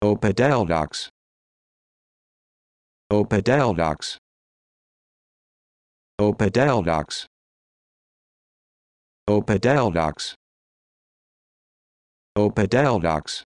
Opadeldox. Opadeldox. Opadeldox. Opadeldox. Opadeldox.